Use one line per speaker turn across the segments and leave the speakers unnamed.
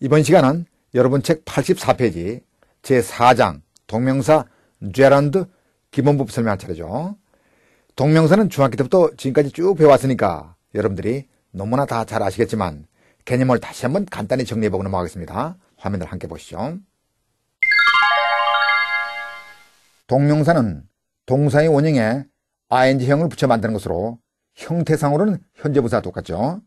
이번 시간은 여러분 책 84페이지 제4장 동명사 죄란드 기본법 설명할 차례죠. 동명사는 중학교 때부터 지금까지 쭉 배워왔으니까 여러분들이 너무나 다 잘 아시겠지만 개념을 다시 한번 간단히 정리해보고 넘어가겠습니다. 화면을 함께 보시죠. 동명사는 동사의 원형에 ing형을 붙여 만드는 것으로 형태상으로는 현재 분사와 똑같죠.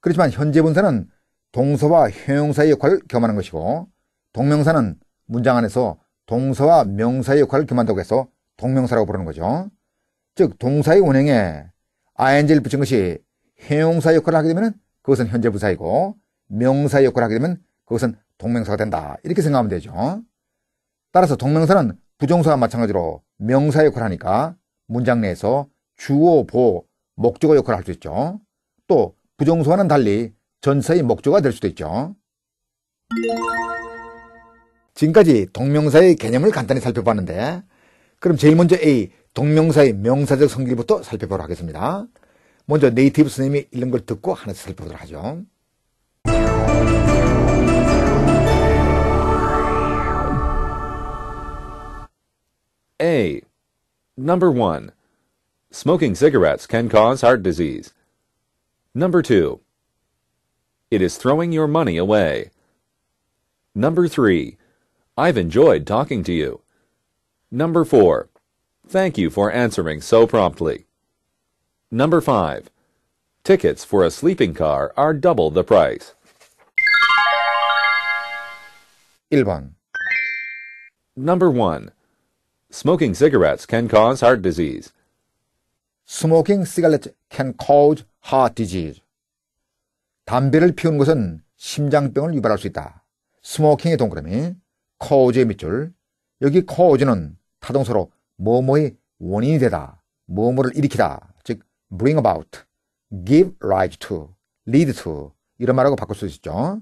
그렇지만 현재 분사는 동서와 형용사의 역할을 겸하는 것이고 동명사는 문장 안에서 동서와 명사의 역할을 겸한다고 해서 동명사라고 부르는 거죠. 즉 동사의 운행에 ing를 붙인 것이 형용사 역할을 하게 되면 그것은 현재 부사이고 명사 의 역할을 하게 되면 그것은 동명사가 된다. 이렇게 생각하면 되죠. 따라서 동명사는 부정사와 마찬가지로 명사 의 역할을 하니까 문장 내에서 주어, 보, 목적어 역할을 할 수 있죠. 또 부정사와는 달리 전사의 목조가 될 수도 있죠. 지금까지 동명사의 개념을 간단히 살펴봤는데 그럼 제일 먼저 A 동명사의 명사적 성질부터 살펴보도록 하겠습니다. 먼저 네이티브 선생님이 읽는 걸 듣고 하나씩 살펴보도록 하죠.
A. Number 1. Smoking cigarettes can cause heart disease. Number 2. It is throwing your money away. Number 3. I've enjoyed talking to you. Number 4. Thank you for answering so promptly. Number 5. Tickets for a sleeping car are double the price. 1번 Number 1. Smoking cigarettes can cause heart disease.
Smoking cigarettes can cause heart disease. 담배를 피우는 것은 심장병을 유발할 수 있다. 스모킹의 동그라미, 코즈의 밑줄. 여기 코즈는 타동사로 뭐뭐의 원인이 되다, 뭐뭐를 일으키다, 즉 bring about, give rise to, lead to 이런 말하고 바꿀 수 있죠.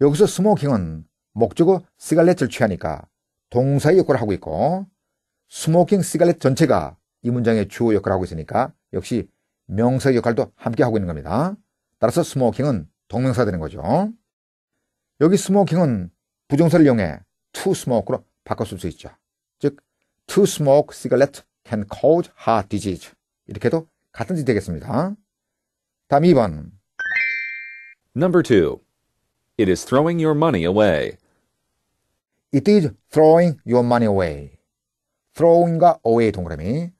여기서 스모킹은 목적어 시갈렛을 취하니까 동사의 역할을 하고 있고 스모킹 시갈렛 전체가 이 문장의 주어 역할을 하고 있으니까 역시 명사의 역할도 함께 하고 있는 겁니다. 따라서 스모킹은 동명사 되는 거죠. 여기 스모킹은 부정사를 이용해 to smoke로 바꿔쓸 수 있죠. 즉, to smoke cigarette can cause heart disease. 이렇게도 같은 뜻이 되겠습니다. 다음 2번. Number 2. It is throwing your money away. It is throwing your money away. throwing과 away 동그라미,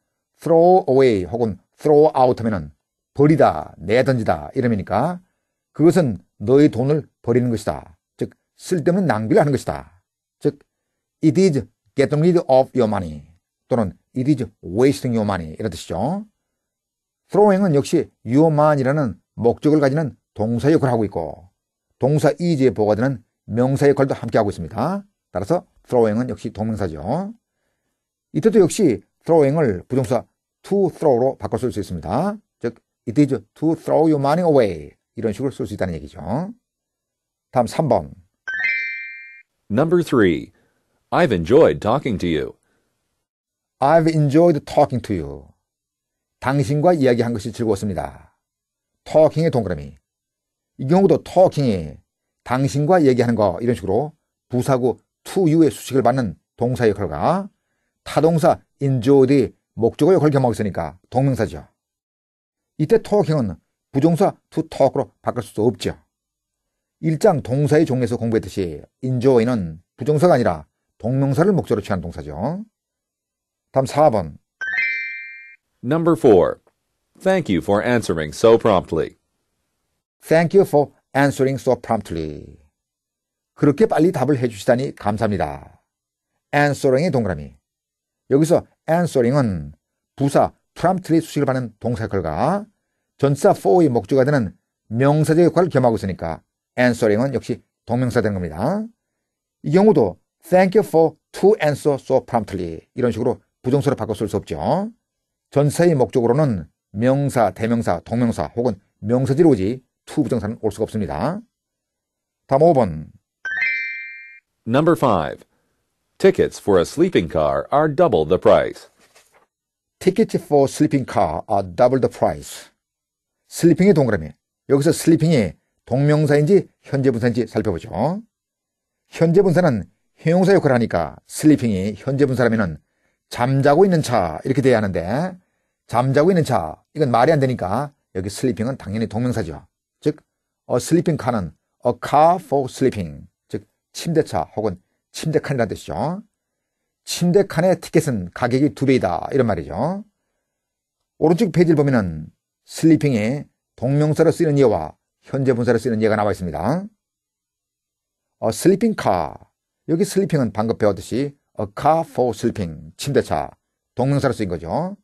throw away 혹은 throw out 하면은 버리다, 내던지다 이러니까 그것은 너의 돈을 버리는 것이다. 즉 쓸데없는 낭비를 하는 것이다. 즉 it is getting rid of your money 또는 it is wasting your money 이런 뜻이죠. throwing은 역시 your man이라는 목적을 가지는 동사 역할을 하고 있고 동사 is에 보가되는 명사 역할도 함께 하고 있습니다. 따라서 throwing은 역시 동명사죠. 이때도 역시 throwing을 부정사 to throw로 바꿔 쓸수 있습니다. It is to throw your money away. 이런 식으로 쓸 수 있다는 얘기죠. 다음 3번.
Number 3. I've enjoyed
talking to you. I've enjoyed talking to you. 당신과 이야기한 것이 즐거웠습니다. talking의 동그라미. 이 경우도 talking이 당신과 얘기하는 거 이런 식으로 부사구 to you의 수식을 받는 동사 역할과 타동사 enjoyed의 목적어 역할을 겸하고 있으니까 동명사죠. 이때 talking은 부정사 to talk로 바꿀 수도 없죠. 1장 동사의 종에서 공부했듯이 enjoy는 부정사가 아니라 동명사를 목적으로 취한 동사죠. 다음 4번.
Number 4. Thank you for answering so promptly.
Thank you for answering so promptly. 그렇게 빨리 답을 해주시다니 감사합니다. answering의 동그라미. 여기서 answering은 부사 promptly 수식을 받는 동사역할과 전치사 for의 목적이 되는 명사적 역할을 겸하고 있으니까 answering은 역시 동명사 된 겁니다. 이 경우도 thank you for to answer so promptly 이런 식으로 부정사로 바꿔 쓸 수 없죠. 전사의 목적으로는 명사, 대명사, 동명사 혹은 명사지로 오지 to 부정사는 올 수가 없습니다. 다음 5번
Number 5. Tickets for a sleeping car are double the price. Tickets for sleeping car are double
the price. 슬리핑의 동그라미. 여기서 슬리핑이 동명사인지 현재분사인지 살펴보죠. 현재분사는 형용사 역할을 하니까 슬리핑이 현재분사라면 잠자고 있는 차 이렇게 돼야 하는데 잠자고 있는 차 이건 말이 안 되니까 여기 슬리핑은 당연히 동명사죠. 즉 a sleeping car는 a car for sleeping 즉 침대차 혹은 침대칸이라는 뜻이죠. 침대칸의 티켓은 가격이 두 배이다 이런 말이죠. 오른쪽 페이지를 보면은 슬리핑에 동명사로 쓰이는 예와 현재 분사로 쓰이는 예가 나와 있습니다. 어, 슬리핑 카. 여기 슬리핑은 방금 배웠듯이 a car for sleeping, 침대차, 동명사로 쓰인 거죠.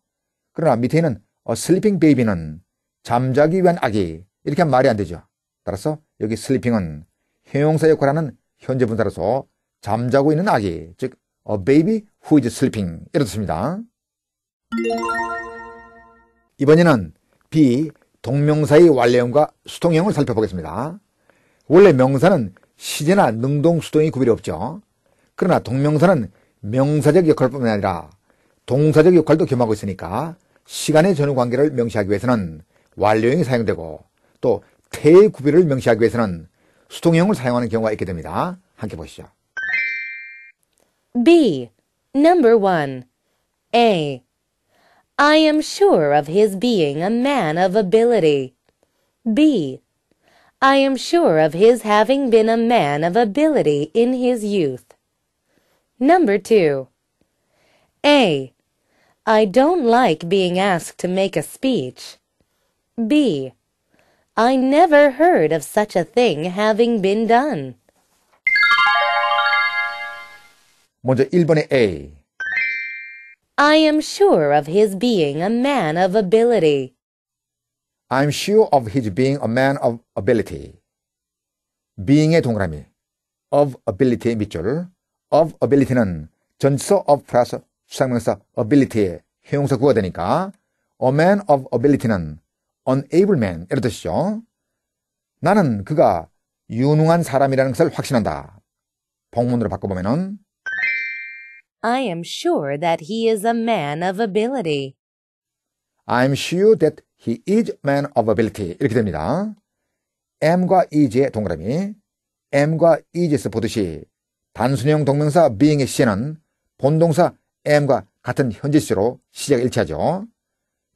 그러나 밑에 있는 a sleeping baby는 잠자기 위한 아기, 이렇게 하면 말이 안 되죠. 따라서 여기 슬리핑은 형용사 역할하는 현재 분사로서 잠자고 있는 아기, 즉 a 어, baby who is sleeping, 이렇습니다. 이번에는 B. 동명사의 완례형과 수동형을 살펴보겠습니다. 원래 명사는 시제나 능동, 수동이 구별이 없죠. 그러나 동명사는 명사적 역할뿐만 아니라 동사적 역할도 겸하고 있으니까 시간의 전후 관계를 명시하기 위해서는 완료형이 사용되고 또 태의 구별을 명시하기 위해서는 수동형을 사용하는 경우가 있게 됩니다. 함께 보시죠.
B. Number 1. A. I am sure of his being a man of ability. B. I am sure of his having been a man of ability in his youth. Number 2. A. I don't like being asked to make a speech. B. I never heard of such a thing having been done.
먼저 1번의 A.
I am sure of his being a man of ability.
I'm sure of his being a man of ability. being의 동그라미, of ability 밑줄, of ability는 전치사 of 플러스 수상명사 ability의 형용사 구가 되니까 a man of ability는 unable man 이런 뜻이죠. 나는 그가 유능한 사람이라는 것을 확신한다. 복문으로 바꿔보면은
I am sure that he is a man of ability.
I'm a sure that he is a man of ability. 이렇게 됩니다. am과 is의 동그라미. am과 is에서 보듯이 단순형 동명사 being의 시에는 본동사 am과 같은 현재 시로 시제가 일치하죠.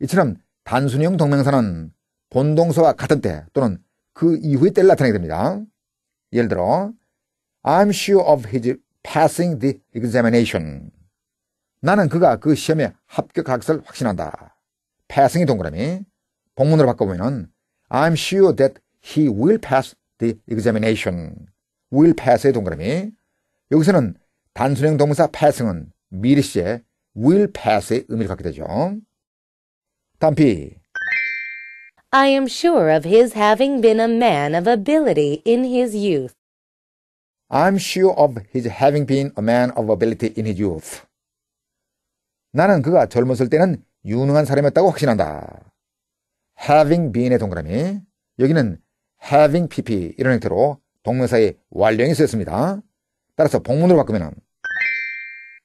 이처럼 단순형 동명사는 본동사와 같은 때 또는 그 이후의 때를 나타내게 됩니다. 예를 들어 I'm sure of his passing the examination. 나는 그가 그 시험에 합격학을 확신한다. passing이 동그라미. 본문으로 바꿔보면 I'm sure that he will pass the examination. will pass의 동그라미. 여기서는 단순형 동사 passing은 미리 시에 will pass의 의미를 갖게 되죠. 단음
I am sure of his having been a man of ability in his
youth. I'm sure of his having been a man of ability in his youth. 나는 그가 젊었을 때는 유능한 사람이었다고 확신한다. having been의 동그라미. 여기는 having pp 이런 형태로 동명사의 완령이 쓰였습니다. 따라서 복문으로 바꾸면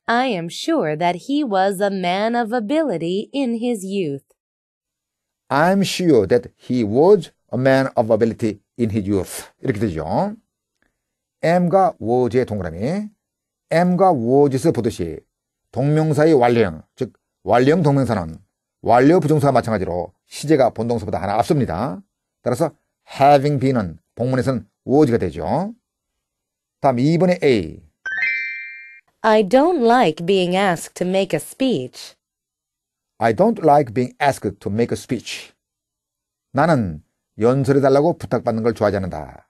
I am sure that he was a man of ability in his youth.
I'm sure that he was a man of ability in his youth. 이렇게 되죠. M과 was의 동그라미 M과 w a s 보듯이 동명사의 완료형 즉 완료형 동명사는 완료 부정사와 마찬가지로 시제가 본동사보다 하나 앞섭니다. 따라서 having been은 본문에서는 was가 되죠. 다음 2번의 A
I don't like being asked to make a speech.
I don't like being asked to make a speech. 나는 연설해달라고 부탁받는 걸 좋아하지 않는다.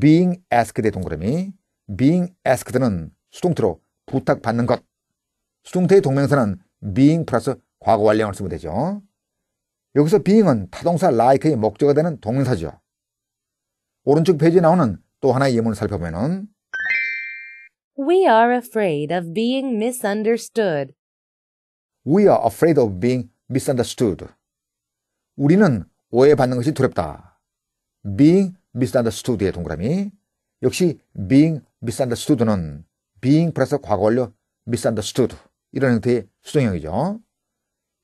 being asked의 동그라미 being asked는 수동태로 부탁받는 것 수동태의 동명사는 being 플러스 과거 완료형을 쓰면 되죠. 여기서 being은 타동사 like의 목적이 되는 동명사죠. 오른쪽 페이지에 나오는 또 하나의 예문을 살펴보면
We are afraid of being misunderstood.
We are afraid of being misunderstood. 우리는 오해받는 것이 두렵다. being misunderstood의 동그라미. 역시 being misunderstood는 being 플러스 과거 완료 misunderstood 이런 형태의 수동형이죠.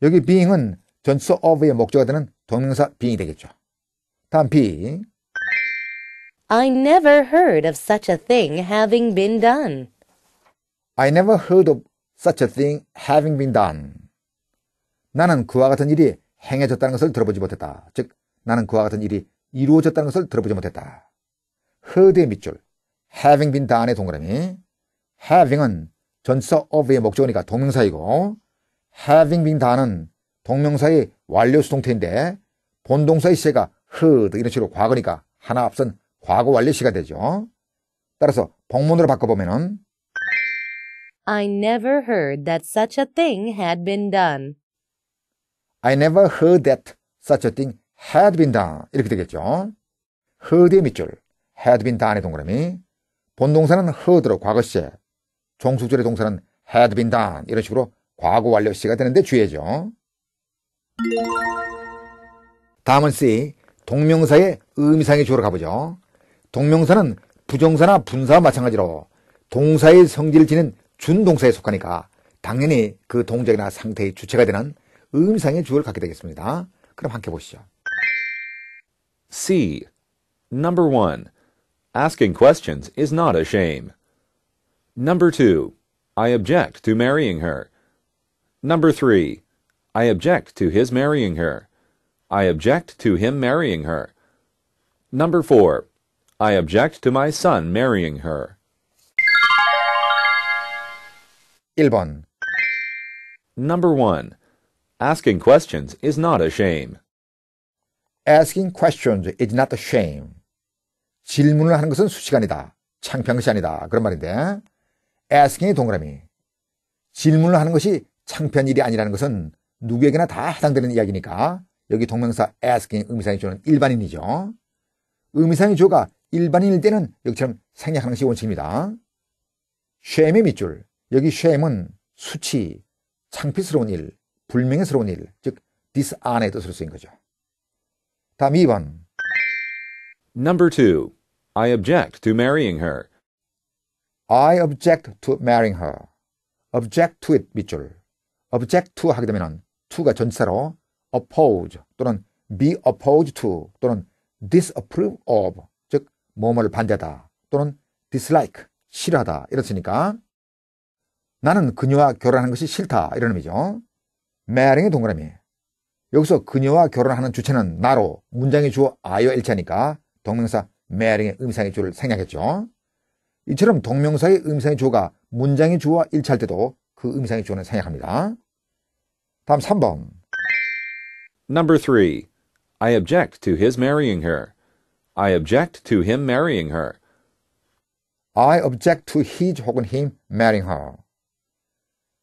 여기 being은 전치사 of의 목적이 되는 동명사 being이 되겠죠. 다음 B.
I never heard of such a thing having been done.
I never heard of such a thing having been done. 나는 그와 같은 일이 행해졌다는 것을 들어보지 못했다. 즉, 나는 그와 같은 일이 이루어졌다는 것을 들어보지 못했다. 허드의 밑줄, having been done의 동그라미. having은 전치사 of의 목적어니까 동명사이고, having been done은 동명사의 완료 수동태인데, 본동사의 시제가 허드, 이런 식으로 과거니까 하나 앞선 과거 완료 시가 되죠. 따라서 복문으로 바꿔보면은,
I never heard that such a thing had been done.
I never heard that such a thing had been done 이렇게 되겠죠. 허드의 밑줄 had been done의 동그라미 본동사는 허드로 과거 시제 종속절의 동사는 had been done 이런 식으로 과거 완료 시가 되는데 주의죠. 다음은 C 동명사의 의미상의 주로 가보죠. 동명사는 부정사나 분사와 마찬가지로 동사의 성질을 지닌 준동사에 속하니까 당연히 그 동작이나 상태의 주체가 되는 의미상의 주어를 갖게 되겠습니다. 그럼 함께 보시죠. C. Number 1.
Asking questions is not a shame. Number 2. I object to marrying her. Number 3. I object to his marrying her. I object to him marrying her. Number 4. I object to my son marrying her. 1번 Number 1. Asking questions is not a
shame. Asking questions is not a shame. 질문을 하는 것은 수치가아니다 창피한 것이 아니다. 그런 말인데 asking의 동그라미. 질문을 하는 것이 창피한 일이 아니라는 것은 누구에게나 다 해당되는 이야기니까 여기 동명사 asking 의미상의 조는 일반인이죠. 의미상의 조가 일반인일 때는 여기처럼 생략하는 것이 원칙입니다. shame의 밑줄. 여기 shame은 수치, 창피스러운 일, 불명예스러운 일, 즉 dishon의 뜻으로 쓰인 거죠. 답 2번. Number 2. I object to marrying her. I object to marrying her. object to it 밑줄. object to 하게 되면 to가 전체로 oppose 또는 be opposed to 또는 disapprove of 즉 뭐뭐를 반대다 또는 dislike 싫어하다 이렇으니까 나는 그녀와 결혼하는 것이 싫다 이런 의미죠. marrying의 동그라미 여기서 그녀와 결혼하는 주체는 나로 문장의 주어 아여 일치하니까 동명사 메 a r 의 의미상의 주를 생략했죠. 이처럼 동명사의 의미상의 주어가 문장의 주어와 일치할 때도 그 의미상의 주어는 생략합니다. 다음 3번 Number
3. I object to his marrying her. I object to him marrying
her. I object to his 혹은 him marrying her.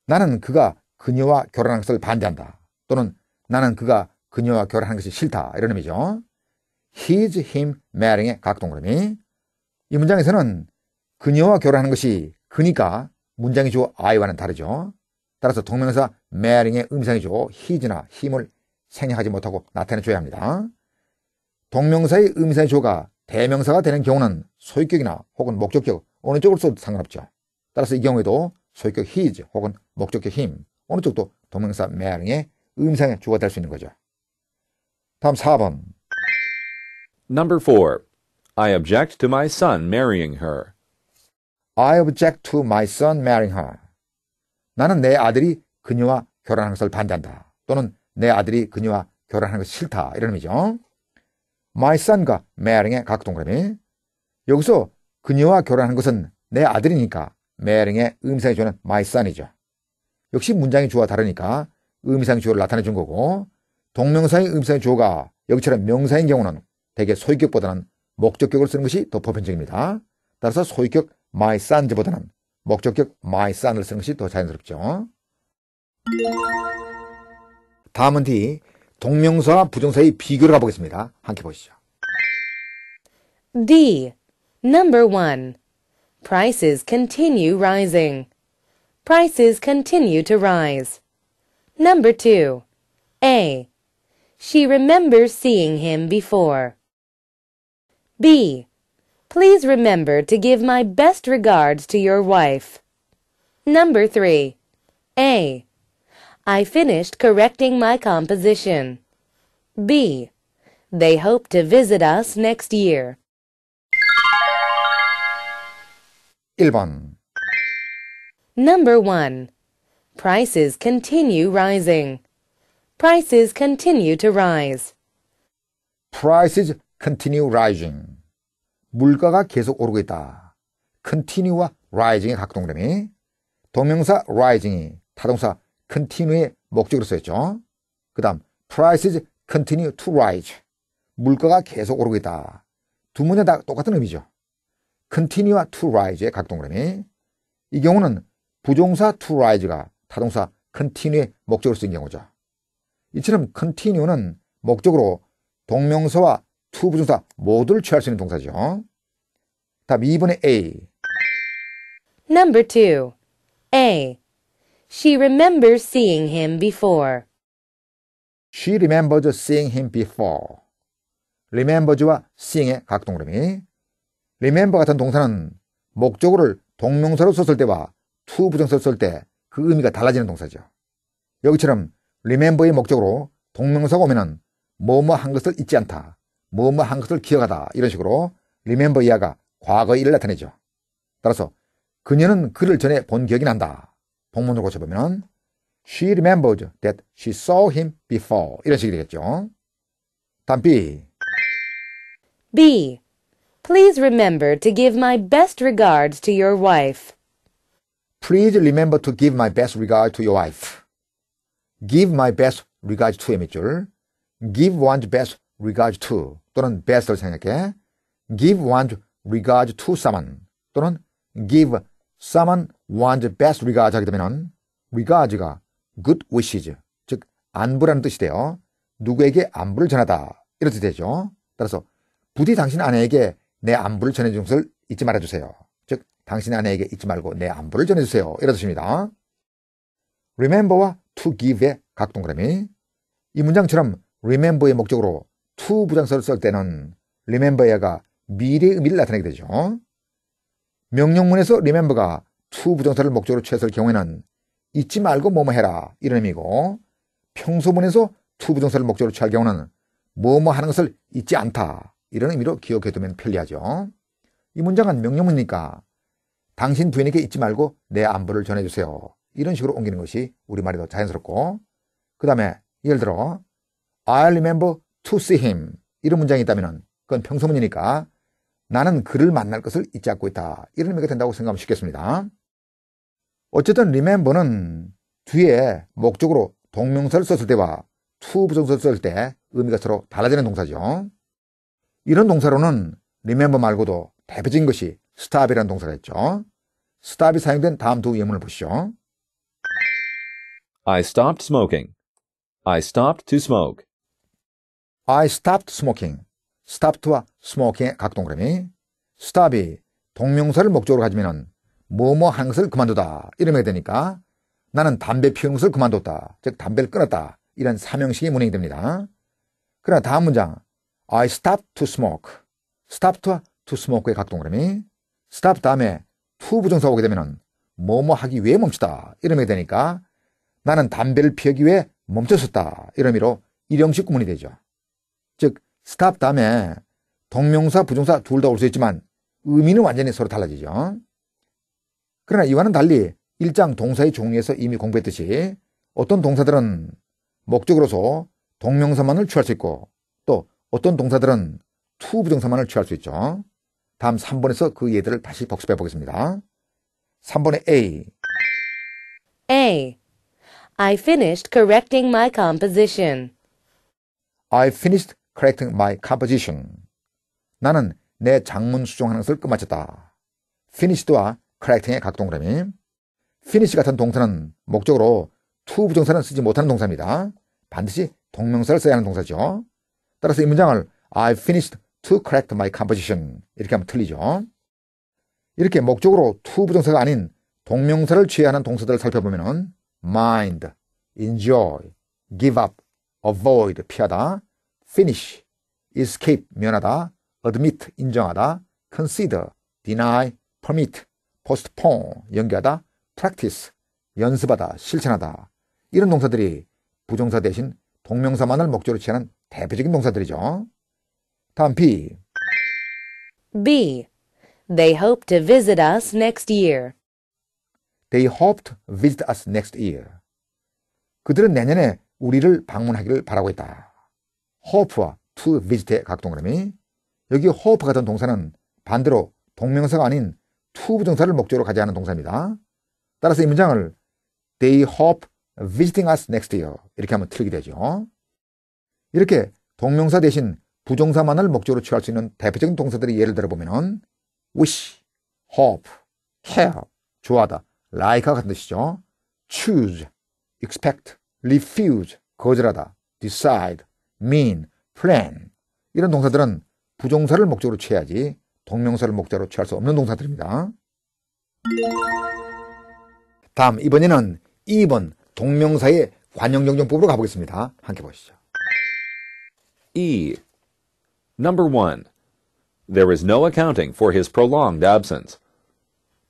나는 그가 그녀와 결혼한 것을 반대한다. 또는 나는 그가 그녀와 결혼하는 것이 싫다. 이런 의미죠. his, him, marrying의 각동그라미. 이 문장에서는 그녀와 결혼하는 것이 그니까 문장이 주어 I와는 다르죠. 따라서 동명사 marrying의 음성이주 his나 힘을 생략하지 못하고 나타내줘야 합니다. 동명사의 음사의 조가 대명사가 되는 경우는 소유격이나 혹은 목적격 어느 쪽으로 써도 상관없죠. 따라서 이 경우에도 소유격 his 혹은 목적격 him 어느 쪽도 동명사 marrying의 음성에 주가 될 수 있는 거죠. 다음 4번.
Number 4. I object to my
son marrying her. I object to my son marrying her. 나는 내 아들이 그녀와 결혼하는 것을 반대한다. 또는 내 아들이 그녀와 결혼하는 것이 싫다. 이런 의미죠. my son과 marrying의 각 동그라미. 여기서 그녀와 결혼하는 것은 내 아들이니까 marrying의 음성이 주는 my son이죠. 역시 문장이 주와 다르니까 의미상 주어를 나타내 준 거고 동명사의 의미상 주어가 여기처럼 명사인 경우는 대개 소유격보다는 목적격을 쓰는 것이 더 보편적입니다. 따라서 소유격 my s o n 보다는 목적격 my son을 쓰는 것이 더 자연스럽죠. 다음은 뒤 동명사와 부정사의 비교를 가보겠습니다. 함께 보시죠.
D. Number 1. Prices continue rising. Prices continue to rise. Number 2. A. She remembers seeing him before. B. Please remember to give my best regards to your wife. Number 3. A. I finished correcting my composition. B. They hope to visit us next year. 1번 Number 1. Prices continue rising. Prices continue to
rise. Prices continue rising. 물가가 계속 오르고 있다. continue와 rising의 각동그램이 동명사 rising이 타동사 continue의 목적으로 쓰였죠. 그 다음 prices continue to rise. 물가가 계속 오르고 있다. 두 문제 다 똑같은 의미죠. continue와 to rise의 각동그램이 이 경우는 부종사 to rise가 타동사 continue의 목적으로 쓰인 경우죠. 이처럼 continue는 목적으로 동명사와 to 부정사 모두를 취할 수 있는 동사죠. 답 2번의 A.
Number 2. A. She remembers seeing him before.
She remembers seeing him before. remembers와 seeing의 각동그림이 remember 같은 동사는 목적어를 동명사로 썼을 때와 to 부정사로 쓸때 그 의미가 달라지는 동사죠. 여기처럼 remember의 목적으로 동명사가 오면은 뭐뭐 한 것을 잊지 않다, 뭐뭐 한 것을 기억하다 이런 식으로 remember 이하가 과거 일을 나타내죠. 따라서 그녀는 그를 전에 본 기억이 난다. 본문으로 고쳐보면 She remembered that she saw him before 이런 식이 되겠죠. 다음 B
B. Please remember to give my best regards to your wife.
Please remember to give my best regard to your wife. Give my best regard to의 밑줄. Give one's best regard to 또는 best를 생각해. Give one's regard to someone 또는 give someone one's best regard 하게 되면 regard가 good wishes 즉 안부라는 뜻이 돼요. 누구에게 안부를 전하다 이렇게 되죠. 따라서 부디 당신 아내에게 내 안부를 전해준 것을 잊지 말아주세요. 당신 아내에게 잊지 말고 내 안부를 전해주세요. 이러 뜻입니다. remember와 to give의 각 동그라미. 이 문장처럼 remember의 목적으로 to 부정서를쓸 때는 remember가 미래의 의미를 나타내게 되죠. 명령문에서 remember가 to 부정사를 목적으로 취했을 경우에는 잊지 말고 뭐뭐 해라 이런 의미고 평소문에서 to 부정사를 목적으로 취할 경우는 뭐뭐 하는 것을 잊지 않다 이런 의미로 기억해두면 편리하죠. 이 문장은 명령문이니까 당신 부인에게 잊지 말고 내 안부를 전해주세요. 이런 식으로 옮기는 것이 우리말이 더 자연스럽고 그 다음에 예를 들어 I remember to see him 이런 문장이 있다면 그건 평소문이니까 나는 그를 만날 것을 잊지 않고 있다. 이런 의미가 된다고 생각하면 쉽겠습니다. 어쨌든 remember는 뒤에 목적으로 동명사를 썼을 때와 to 부정사를 썼을 때 의미가 서로 달라지는 동사죠. 이런 동사로는 remember 말고도 대표적인 것이 stop이라는 동사가 있죠. stop이 사용된 다음 두 예문을 보시죠.
I stopped smoking. I stopped to smoke.
I stopped smoking. stop와 smoking의 각동그램이 stop이 동명사를 목적으로 가지면 뭐뭐 하는 것을 그만두다 이러면 되니까 나는 담배 피우는 것을 그만뒀다. 즉 담배를 끊었다. 이런 삼형식이 문행이 됩니다. 그러나 다음 문장 I stopped to smoke. stoped와 to smoke의 각동그램이 스탑 다음에 투 부정사 오게 되면은 뭐뭐 하기 위해 멈추다 이러면 되니까 나는 담배를 피우기 위해 멈췄었다 이런 의미로 일형식 구문이 되죠. 즉 스탑 다음에 동명사 부정사 둘 다 올 수 있지만 의미는 완전히 서로 달라지죠. 그러나 이와는 달리 일장 동사의 종류에서 이미 공부했듯이 어떤 동사들은 목적으로서 동명사만을 취할 수 있고 또 어떤 동사들은 투 부정사만을 취할 수 있죠. 다음 3번에서 그 예들을 다시 복습해 보겠습니다. 3번의 A.
A. I finished correcting my composition.
I finished correcting my composition. 나는 내 장문 수정하는 것을 끝마쳤다. finished와 correcting의 각 동그라미. finish 같은 동사는 목적으로 to 부정사는 쓰지 못하는 동사입니다. 반드시 동명사를 써야 하는 동사죠. 따라서 이 문장을 I finished to correct my composition. 이렇게 하면 틀리죠. 이렇게 목적으로 to 부정사가 아닌 동명사를 취하는 동사들을 살펴보면 mind, enjoy, give up, avoid, 피하다, finish, escape, 면하다, admit, 인정하다, consider, deny, permit, postpone, 연기하다, practice, 연습하다, 실천하다. 이런 동사들이 부정사 대신 동명사만을 목적으로 취하는 대표적인 동사들이죠. 다음 B.
B. They hope to visit us next year.
They h o p e to visit us next year. 그들은 내년에 우리를 방문하기를 바라고 있다. hope와 to visit의 각동그라미. 여기 hope 같은 동사는 반대로 동명사가 아닌 to 부정사를 목적으로 가지 않은 동사입니다. 따라서 이 문장을 they hope visiting us next year 이렇게 하면 틀리게 되죠. 이렇게 동명사 대신 부정사만을 목적으로 취할 수 있는 대표적인 동사들이 예를 들어보면은 wish, hope, care, 좋아하다, l i k e 같은 뜻이죠. choose, expect, refuse, 거절하다, decide, mean, plan 이런 동사들은 부정사를 목적으로 취해야지 동명사를 목적으로 취할 수 없는 동사들입니다. 다음 이번에는 2번 동명사의 관용정정법으로 가보겠습니다. 함께 보시죠.
이 Number 1. There is no accounting for his prolonged absence.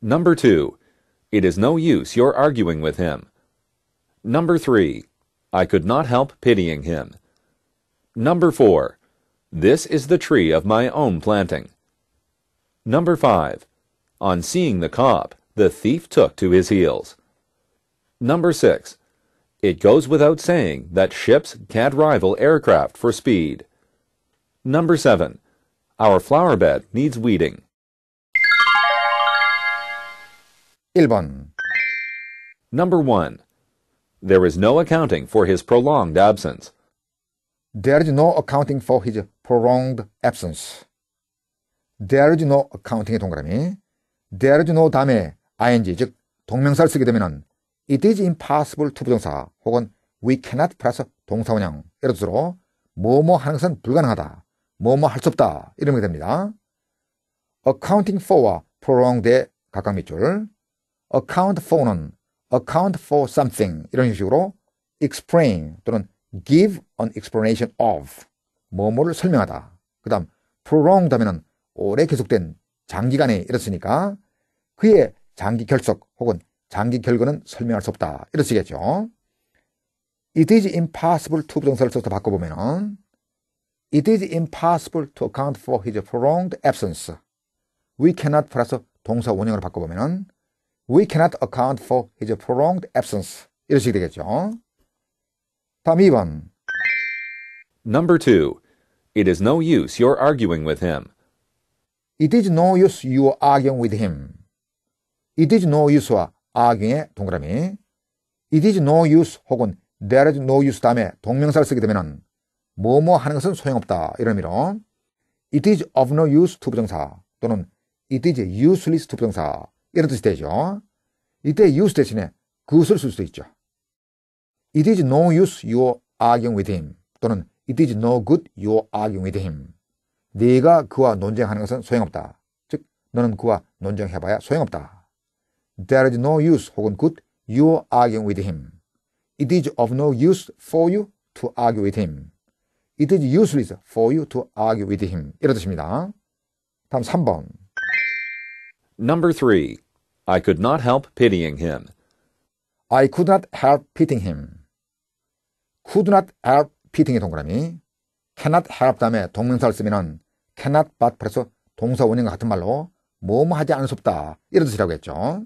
Number 2. It is no use your arguing with him. Number 3. I could not help pitying him. Number 4. This is the tree of my own planting. Number 5. On seeing the cop, the thief took to his heels. Number 6. It goes without saying that ships can't rival aircraft for speed. Number 7. Our flower bed needs weeding. 1번 Number 1. There is no accounting for his prolonged absence.
There is no accounting for his prolonged absence. There is no accounting의 동그라미. There is no 다음에 ing 즉 동명사를 쓰게 되면 it is impossible to 부정사 혹은 we cannot 플러스 동사원형 예를 들어 뭐뭐 하는 것은 불가능하다 뭐뭐 할 수 없다 이러면 됩니다. accounting for와 prolonged의 각각 밑줄 account for는 account for something 이런 식으로 explain 또는 give an explanation of 뭐뭐를 설명하다 그 다음 prolonged 하면 오래 계속된 장기간에 이렇으니까 그의 장기 결석 혹은 장기 결과는 설명할 수 없다 이렇게 쓰겠죠 it is impossible to 부정사를 써서 바꿔보면은 It is impossible to account for his prolonged absence. We cannot 플러스 동사 원형으로 바꿔보면 We cannot account for his prolonged absence. 이런 식이 되겠죠. 다음 2번 Number
2. It is no use your arguing with him.
It is no use you arguing with him. It is no use와 arguing의 동그라미. It is no use 혹은 there is no use 다음에 동명사를 쓰게 되면은. 뭐뭐 하는 것은 소용없다. 이런 의미로 it is of no use to 부정사 또는 it is useless to 부정사 이런 뜻이 되죠. 이때 use 대신에 그것을 쓸 수도 있죠. it is no use y o u arguing with him 또는 it is no good y o u arguing with him 네가 그와 논쟁하는 것은 소용없다. 즉 너는 그와 논쟁해봐야 소용없다. There is no use 혹은 good you arguing with him. It is of no use for you to argue with him. It is useless for you to argue with him. 이런 뜻입니다. 다음 3번.
Number 3. I could not help pitying him.
I could not help pitying him. could not help pitying의 동그라미. cannot help 다음에 동명사를 쓰면은 cannot but 그래서 동사 원형과 같은 말로 뭐 뭐 하지 않을 수 없다. 이런 뜻이라고 했죠.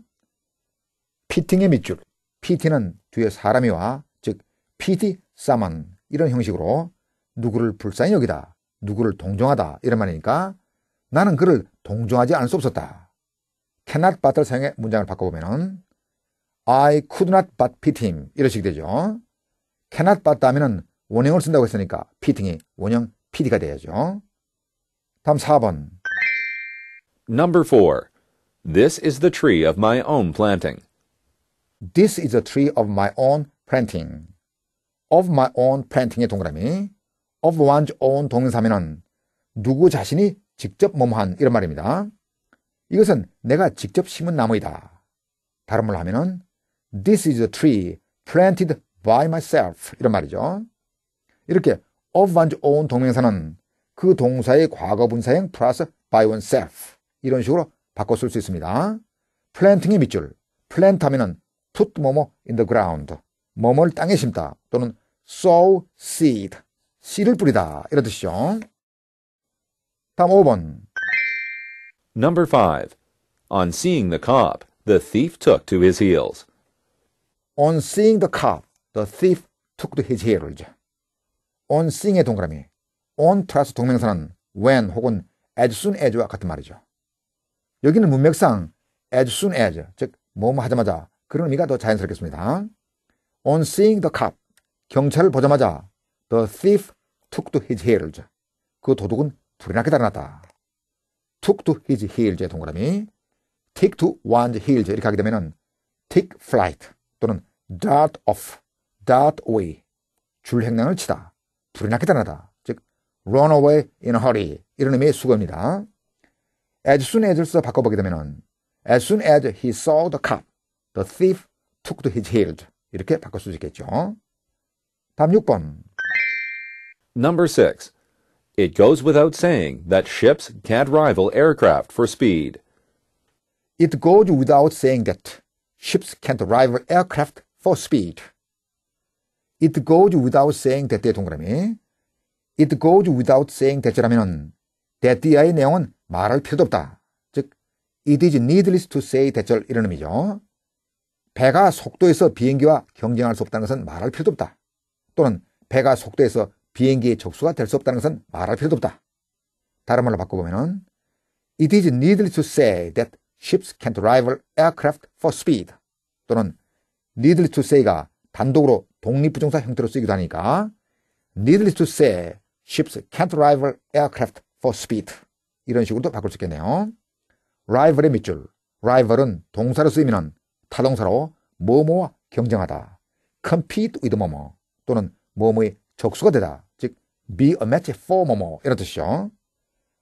피팅의 밑줄. 피팅은 뒤에 사람이 와, 즉, 피티 사만 이런 형식으로 누구를 불쌍히 여기다, 누구를 동정하다 이런 말이니까 나는 그를 동정하지 않을 수 없었다. cannot but을 사용해 문장을 바꿔보면은 I could not but pity him 이런 식이 되죠. cannot but 하면은 원형을 쓴다고 했으니까 p i i t n g 이 원형 PD가 돼야죠. 다음 4번. Number
4. This is the tree of my own planting. This is a tree
of my own planting. of my own planting의 동그라미. of one's own 동사면은 누구 자신이 직접 몸한 이런 말입니다. 이것은 내가 직접 심은 나무이다. 다른 말로 하면은 This is a tree planted by myself 이런 말이죠. 이렇게 of one's own 동명사는 그 동사의 과거 분사형 플러스 by oneself 이런 식으로 바꿔 쓸 수 있습니다. planting의 밑줄, plant 하면은 put 뭐뭐 in the ground, 뭐뭐를 땅에 심다 또는 sow seed 씨를 뿌리다 이런 뜻이죠. 다음 5번. Number
5. On seeing the cop, the thief took to his heels.
On seeing the cop, the thief took to his heels. On seeing의 동그라미. on 플러스 동명사는 when 혹은 as soon as와 같은 말이죠. 여기는 문맥상 as soon as, 즉 뭐뭐 하자마자 그런 의미가 더 자연스럽겠습니다. On seeing the cop, 경찰을 보자마자 the thief 툭두 해지 해열자. 그 도둑은 불이나게 달아났다. 툭두 해지 해열자 동그라미. take to one heel자 이렇게 하게 되면은 take flight 또는 dart off, dart away 줄횡단을 치다. 불이 나게 달아나다. 즉 run away in a hurry 이런 의미의 수거입니다. as soon as를 써 바꿔보게 되면은 as soon as he saw the cop, the thief took to his heels 이렇게 바꿀 수 있겠죠. 다음 6번 Number
6. It goes without saying that ships can't rival aircraft for speed.
It goes without saying that ships can't rival aircraft for speed. It goes without saying that 대 동그라미. It goes without saying that라면은 that의 내용은 말할 필요도 없다. 즉, it is needless to say that절 이런 의미죠. 배가 속도에서 비행기와 경쟁할 수 없다는 것은 말할 필요도 없다. 또는 배가 속도에서 비행기의 적수가 될 수 없다는 것은 말할 필요도 없다. 다른 말로 바꿔보면은 It is needless to say that ships can't rival aircraft for speed 또는 needless to say가 단독으로 독립부정사 형태로 쓰이기도 하니까 needless to say ships can't rival aircraft for speed 이런 식으로도 바꿀 수 있겠네요. rival의 밑줄 rival은 동사로 쓰이면 타동사로 뭐뭐와 경쟁하다 compete with 뭐뭐 또는 뭐뭐의 적수가 되다. 즉, be a match for 뭐뭐 이런 뜻이죠.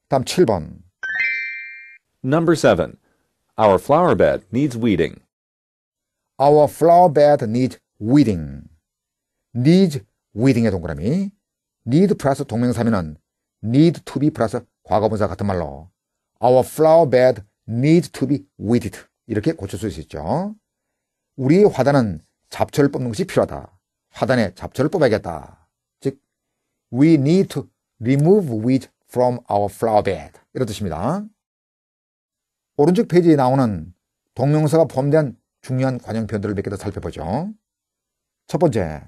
다음 7번. Number
7. Our flower bed needs weeding.
Our flower bed needs weeding. needs weeding의 동그라미. need 플러스 동명사면은 need to be 플러스 과거분사 같은 말로 our flower bed needs to be weeded 이렇게 고칠 수 있죠. 우리 화단은 잡초를 뽑는 것이 필요하다. 화단에 잡초를 뽑아야겠다. We need to remove weed from our flower bed. 이런 뜻입니다. 오른쪽 페이지에 나오는 동명사가 포함된 중요한 관용표현들을 몇 개 더 살펴보죠. 첫 번째,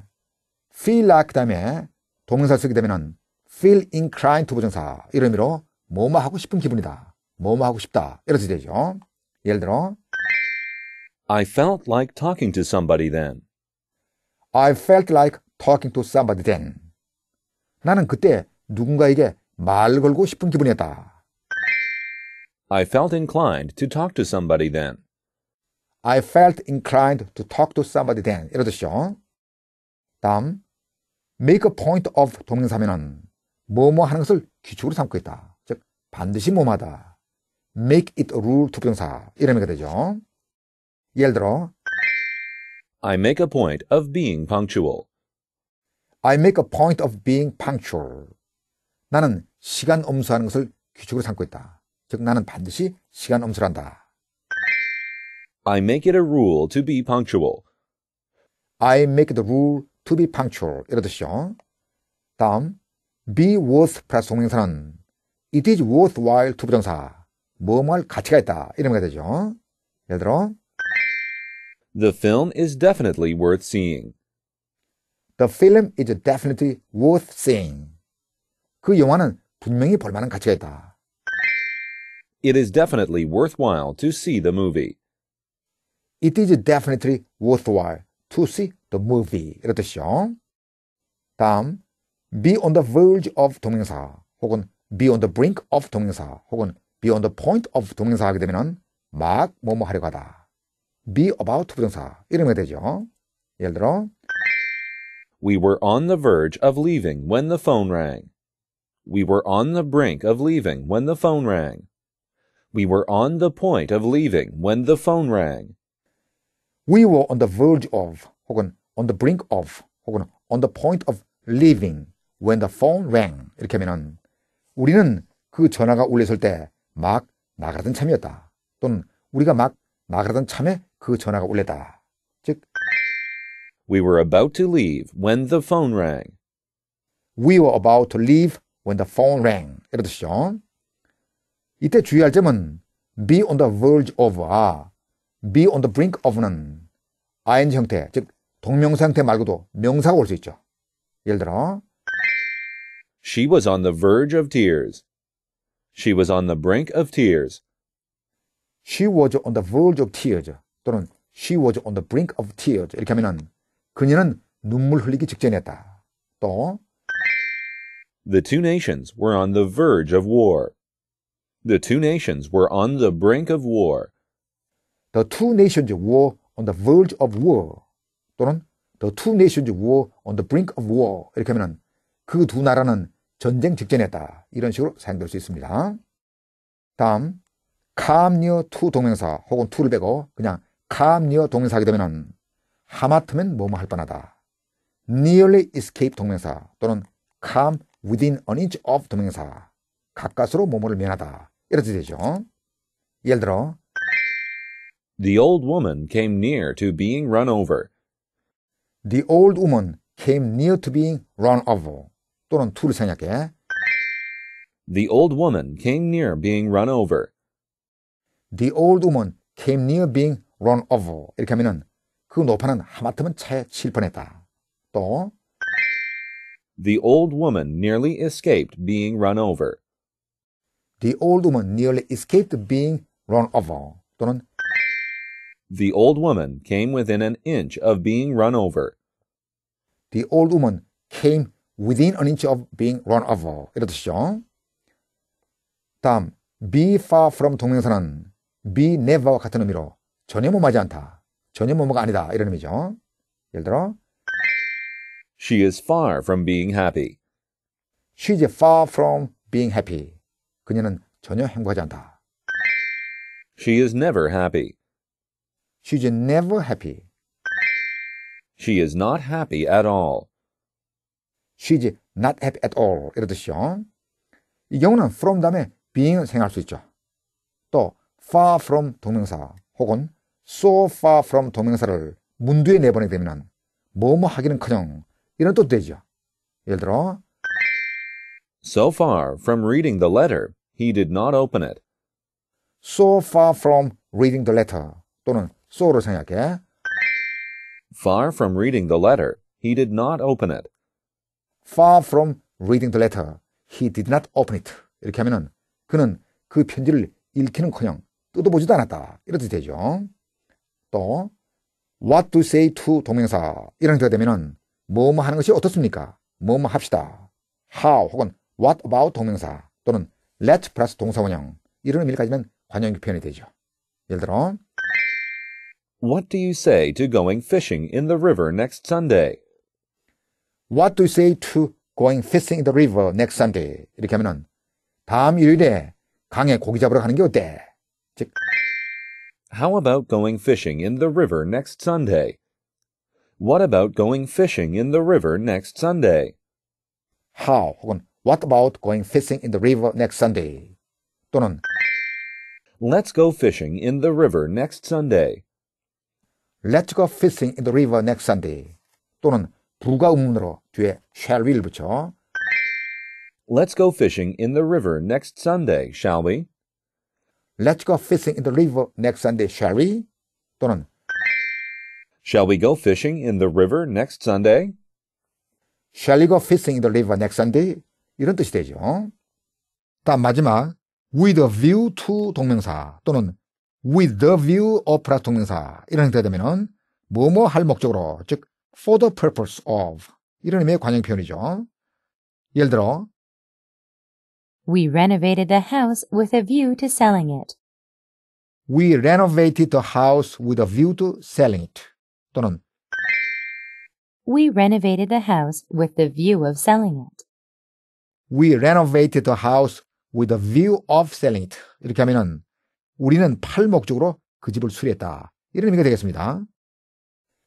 feel like 다음에 동명사 쓰게 되면은 feel inclined to 부정사 이런 의미로 뭐뭐 하고 싶은 기분이다. 뭐뭐 하고 싶다. 이런 뜻이 되죠. 예를 들어
I felt like talking to somebody then.
I felt like talking to somebody then. 나는 그때 누군가에게 말 걸고 싶은 기분이었다.
I felt inclined to talk to somebody then.
I felt inclined to talk to somebody then. 이런 뜻이죠. 다음, make a point of 동명사면은 뭐뭐 하는 것을 기초로 삼고 있다. 즉, 반드시 뭐마다. make it a rule to 부정사. 이러면 되죠. 예를 들어,
I make a point of being punctual.
I make a point of being punctual. 나는 시간 엄수하는 것을 규칙으로 삼고 있다. 즉 나는 반드시 시간 엄수를 한다. I make it a rule to be punctual. I make the rule to be punctual. 이러듯이요. 다음, be worth 플러스 동명사는 it is worthwhile to 부정사. 뭐뭐할 가치가 있다. 이러면 런 되죠. 예를 들어
The film is definitely worth
seeing. The film is definitely worth seeing. 그 영화는 분명히 볼 만한 가치가 있다.
It is definitely worthwhile
to see the movie. It is definitely worthwhile to see the movie. 이런 뜻이죠. 다음, be on the verge of 동명사 혹은 be on the brink of 동명사 혹은 be on the point of 동명사 하게 되면 막 뭐뭐 하려고 하다. be about 부정사 이런 게 되죠. 예를 들어
We were on the verge of leaving when the phone rang. We were on the brink of leaving when the phone rang. We were on the
point of leaving when the phone rang. We were on the verge of, 혹은 on the brink of, 혹은 on the point of leaving when the phone rang. 이렇게 하면은 우리는 그 전화가 울렸을 때 막 나가던 참이었다. 또는 우리가 막 나가던 참에 그 전화가 울렸다. We were about to leave when the phone rang. We were about to leave when the phone rang. 이런 뜻이죠. 이때 주의할 점은 be on the verge of와 be on the brink of는 ing 형태, 즉 동명사 형태 말고도 명사가 올 수 있죠. 예를 들어
She was on the verge of tears. She was on the brink of tears.
She was on the verge of tears. 또는 She was on the brink of tears. 이렇게 하면은 그녀는 눈물 흘리기 직전이었다. 또 The two
nations were on the verge of war. The two nations were on the brink of
war. The two nations were on the verge of war. 또는 The two nations were on the brink of war. 이렇게 하면 그두 나라는 전쟁 직전이었다. 이런 식으로 사용될 수 있습니다. 다음, come near to 동명사 혹은 to를 빼고 그냥 come near 동명사 하게 되면 은 하마터면 뭐뭐 할 뻔하다. nearly escape 동명사 또는 come within an inch of 동명사 가까스로 뭐뭐를 면하다. 이렇게 되죠. 예를 들어
The old woman came near to being run over.
The old woman came near to being run over. 또는 to를 생략해. The old woman came near being run over. The old woman came near being run over. 이렇게 하면은 그 노파는 하마터면 차에 칠 뻔했다. 또 The
old woman nearly escaped being run over.
The old woman nearly escaped being run over. 또는
The old woman came within an inch of being run
over. The old woman came within an inch of being run over. 이렇듯이죠 다음, be far from 동명사는 be n e v e r 같은 의미로 전혀 못맞지 않다. 전혀 뭐뭐가 아니다 이런 의미죠. 예를 들어 She is far from being happy. She is far from being happy. 그녀는 전혀 행복하지 않다.
She is never happy.
She is never happy. She is not happy at all. She is not happy at all. 이러듯이요. 이 경우는 from 다음에 being을 생각할 수 있죠. 또 far from 동명사 혹은 so far from 동명사를 문두에 내보내게 되면 뭐 뭐 하기는커녕 이런 뜻도 되죠. 예를 들어
So far from reading the letter, he did not open it.
So far from reading the letter 또는 so를 생각해
Far from reading the letter, he did not open it.
Far from reading the letter, he did not open it. 이렇게 하면은 그는 그 편지를 읽히는커녕 뜯어보지도 않았다. 이렇게 되죠. 또 what to say to 동명사 이런 형태가 되면 뭐 뭐 하는 것이 어떻습니까? 뭐 뭐 합시다. how 혹은 what about 동명사 또는 let plus 동사원형 이런 의미까지는 관용격 표현이 되죠. 예를 들어 What do you say to going fishing in the river next Sunday? What do you say to going fishing in the river next Sunday? 이렇게 하면 다음 일요일에 강에 고기 잡으러 가는 게 어때? 즉
How about going fishing in the river next Sunday? What about going fishing in the river next Sunday? How What
about going fishing in the river next Sunday? 또는 Let's go fishing in the river next Sunday. Let's go fishing in the river next Sunday. 또는 부가음문으로 뒤에 shall we를 붙여
Let's go fishing in the river next Sunday, shall we? Let's go fishing in the
river next Sunday, shall we? 또는 Shall we go fishing in the river next Sunday? Shall we go fishing in the river next Sunday? 이런 뜻이 되죠. 다음 마지막 with a view to 동명사 또는 with the view of 플러스 동명사 이런 형태가 되면 뭐뭐 할 목적으로 즉 for the purpose of 이런 의미의 관용 표현이죠. 예를 들어
We renovated the house with a view to selling it.
We renovated the house with a view to selling it. 또는
We renovated the house with the view of selling it.
We renovated the house with a view of selling it. 이렇게 하면은 우리는 팔 목적으로 그 집을 수리했다. 이런 의미가 되겠습니다.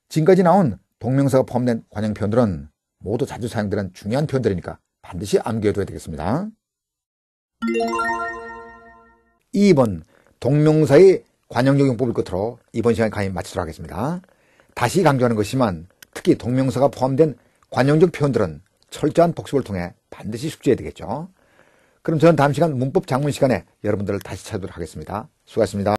지금까지 나온 동명사가 포함된 관형 표현들은 모두 자주 사용되는 중요한 표현들이니까 반드시 암기해둬야 되겠습니다. 2번 동명사의 관용적용법을 끝으로 이번 시간 강의 마치도록 하겠습니다. 다시 강조하는 것이지만 특히 동명사가 포함된 관용적 표현들은 철저한 복습을 통해 반드시 숙지해야 되겠죠. 그럼 저는 다음 시간 문법 장문 시간에 여러분들을 다시 찾아오도록 하겠습니다. 수고하셨습니다.